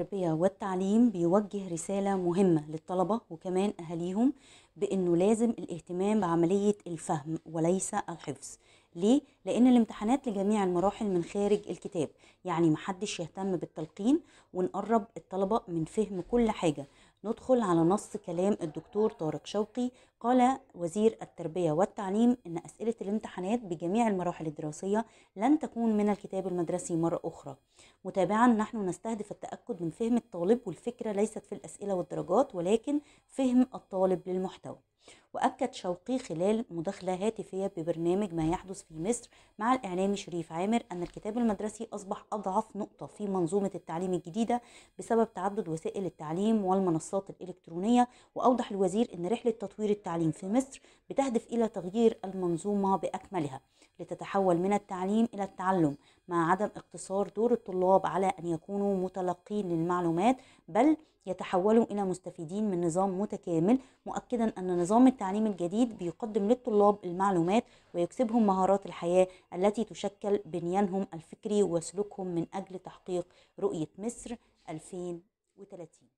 التربية والتعليم بيوجه رسالة مهمة للطلبة وكمان أهاليهم بأنه لازم الاهتمام بعملية الفهم وليس الحفظ ليه؟ لأن الامتحانات لجميع المراحل من خارج الكتاب يعني محدش يهتم بالتلقين ونقرب الطلبة من فهم كل حاجة ندخل على نص كلام الدكتور طارق شوقي قال وزير التربية والتعليم إن أسئلة الامتحانات بجميع المراحل الدراسية لن تكون من الكتاب المدرسي مرة أخرى متابعا نحن نستهدف التأكد من فهم الطالب والفكرة ليست في الأسئلة والدرجات ولكن فهم الطالب للمحتوى وأكد شوقي خلال مداخلة هاتفية ببرنامج ما يحدث في مصر مع الإعلامي شريف عامر أن الكتاب المدرسي أصبح أضعف نقطة في منظومة التعليم الجديدة بسبب تعدد وسائل التعليم والمنصات الإلكترونية وأوضح الوزير أن رحلة تطوير التعليم في مصر بتهدف إلى تغيير المنظومة بأكملها لتتحول من التعليم إلى التعلم مع عدم اقتصار دور الطلاب على أن يكونوا متلقين للمعلومات بل يتحولوا إلى مستفيدين من نظام متكامل مؤكدا أن نظام التعليم التعليم الجديد بيقدم للطلاب المعلومات ويكسبهم مهارات الحياة التي تشكل بنيانهم الفكري وسلوكهم من أجل تحقيق رؤية مصر 2030